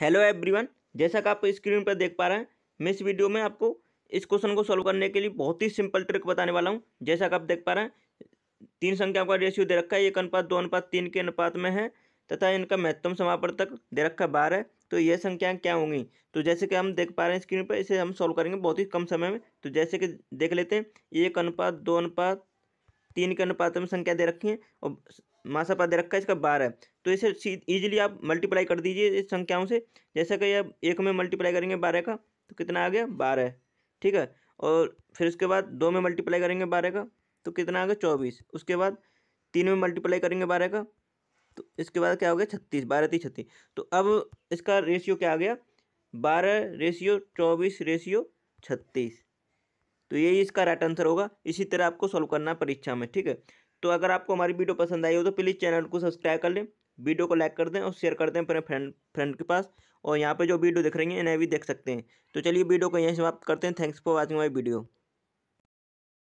hello everyone जैसा कि आप स्क्रीन पर देख पा रहे हैं मैं इस वीडियो में आपको इस क्वेश्चन को सॉल्व करने के लिए बहुत ही सिंपल ट्रिक बताने वाला हूं जैसा कि आप देख पा रहे हैं तीन संख्याओं का रेशियो दे रखा है एक अनुपात दो अनुपात तीन के अनुपात में है तथा इनका महत्तम समापर्तक दे रखा है बारह तो ये संख्याएँ क्या होंगी तो जैसे कि हम देख पा रहे हैं स्क्रीन पर इसे हम सॉल्व करेंगे बहुत ही कम समय में तो जैसे कि देख लेते हैं एक अनुपात दो अनुपात तीन के अनुपात में संख्या दे रखी है और मासापा दे रखा है इसका बारह तो इसे ईजिली आप मल्टीप्लाई कर दीजिए इस संख्याओं से जैसा कि आप एक में मल्टीप्लाई करेंगे बारह का तो कितना आ गया बारह ठीक है और फिर उसके बाद दो में मल्टीप्लाई करेंगे बारह का तो कितना आ गया चौबीस उसके बाद तीन में मल्टीप्लाई करेंगे बारह का तो इसके बाद क्या हो गया छत्तीस बारह तीस छत्तीस तो अब इसका रेशियो क्या आ गया बारह रेशियो चौबीस रेशियो छत्तीस तो यही इसका राइट आंसर होगा इसी तरह आपको सॉल्व करना है परीक्षा में ठीक है तो अगर आपको हमारी वीडियो पसंद आई हो तो प्लीज़ चैनल को सब्सक्राइब कर लें वीडियो को लाइक कर दें और शेयर कर दें अपने फ्रेंड फ्रेंड के पास और यहाँ पर जो वीडियो देख रही हैं इन्हें भी देख सकते हैं तो चलिए वीडियो को यहीं समाप्त करते हैं thanks for watching my video